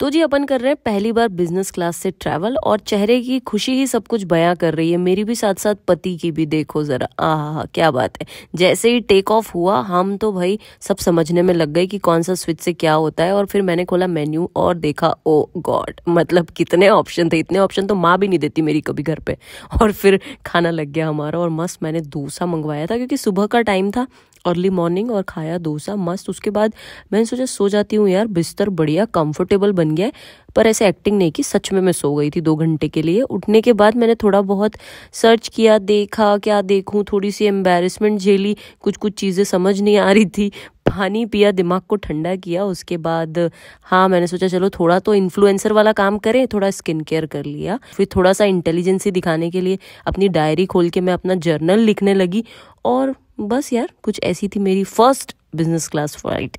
तो जी अपन कर रहे हैं पहली बार बिजनेस क्लास से ट्रैवल और चेहरे की खुशी ही सब कुछ बयां कर रही है मेरी भी साथ साथ पति की भी देखो ज़रा आह क्या बात है जैसे ही टेक ऑफ हुआ हम तो भाई सब समझने में लग गए कि कौन सा स्विच से क्या होता है और फिर मैंने खोला मेन्यू और देखा ओ oh गॉड मतलब कितने ऑप्शन थे इतने ऑप्शन तो माँ भी नहीं देती मेरी कभी घर पर और फिर खाना लग गया हमारा और मस्त मैंने डोसा मंगवाया था क्योंकि सुबह का टाइम था अर्ली मॉर्निंग और खाया डोसा मस्त उसके बाद मैंने सोचा सो जाती हूँ यार बिस्तर बढ़िया कंफर्टेबल बन बन गया पर ऐसे एक्टिंग नहीं की सच में मैं सो गई थी दो घंटे के लिए उठने के बाद मैंने थोड़ा बहुत सर्च किया देखा क्या देखूं थोड़ी सी एम्बेरसमेंट झेली कुछ कुछ चीज़ें समझ नहीं आ रही थी पानी पिया दिमाग को ठंडा किया उसके बाद हाँ मैंने सोचा चलो थोड़ा तो इन्फ्लुएंसर वाला काम करें थोड़ा स्किन केयर कर लिया फिर थोड़ा सा इंटेलिजेंसी दिखाने के लिए अपनी डायरी खोल के मैं अपना जर्नल लिखने लगी और बस यार कुछ ऐसी थी मेरी फर्स्ट बिजनेस क्लास फ्लाइट